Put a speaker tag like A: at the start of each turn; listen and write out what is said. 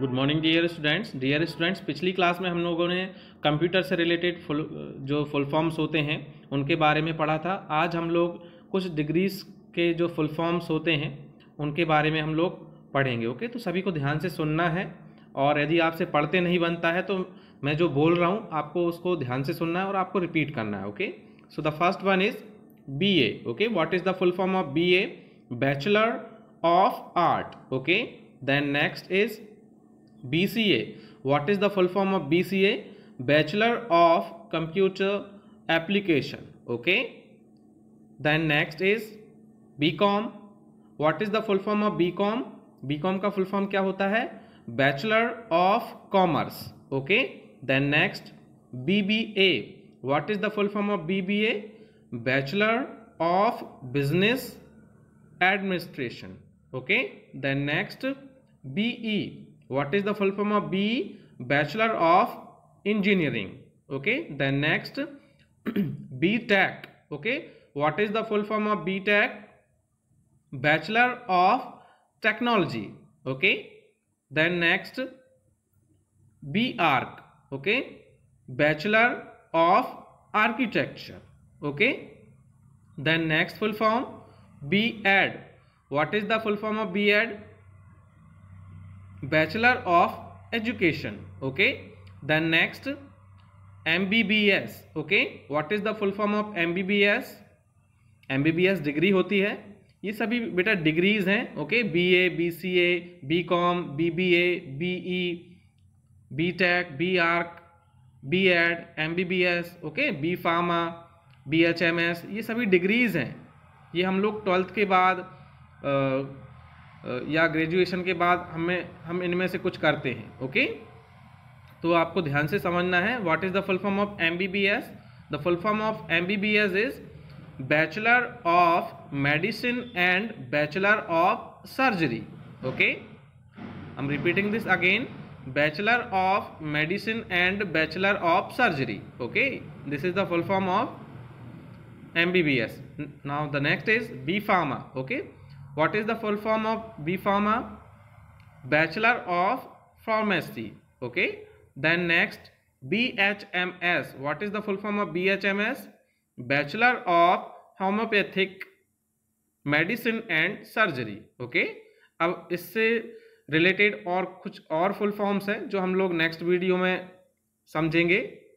A: good morning dear students dear students पिछली class में हम लोगों ने कंप्यूटर से रिलेटेड फुल जो फुल फॉर्म्स होते हैं उनके बारे में पढ़ा था आज हम लोग कुछ डिग्रीज के जो फुल फॉर्म्स होते हैं उनके बारे में हम लोग पढ़ेंगे ओके तो सभी को ध्यान से सुनना है और यदि आपसे पढ़ते नहीं बनता है तो मैं जो बोल रहा हूँ आपको उसको ध्यान से सुनना है और आपको रिपीट करना है okay so the first one is B A okay what is the full form of B A bachelor of art okay then next is B C A what is the full form of B C A bachelor of computer application okay then next is B com what is the full form of B com B com का full form क्या होता है bachelor of commerce okay then next B B A what is the full form of B B A bachelor of business administration okay then next be what is the full form of B Bachelor of Engineering okay then next B Tech okay what is the full form of B Tech Bachelor of Technology okay then next B Arc okay Bachelor of Architecture okay then next full form B Ed what is the full form of B Ed bachelor of education okay then next M B B S okay what is the full form of M B B S M B B S degree होती है ये सभी बेटा degrees हैं okay B A B C A B com B B A B E B tech B arch B ed M B B S okay B pharma B H M S ये सभी degrees हैं ये हम लोग twelfth के बाद या graduation के बाद हमें हम इनमें से कुछ करते हैं ओके तो आपको ध्यान से समझना है what is the full form of M B B S the full form of M B B S is bachelor of medicine and bachelor of surgery okay I am repeating this again bachelor of medicine and bachelor of surgery okay this is of M B B S now the next is B pharma okay what is the full form of bpharma bachelor of pharmacy okay then next bhms what is the full form of bhms bachelor of homeopathic medicine and surgery okay अब इससे related और कुछ और full forms हैं जो हम लोग next video में समझेंगे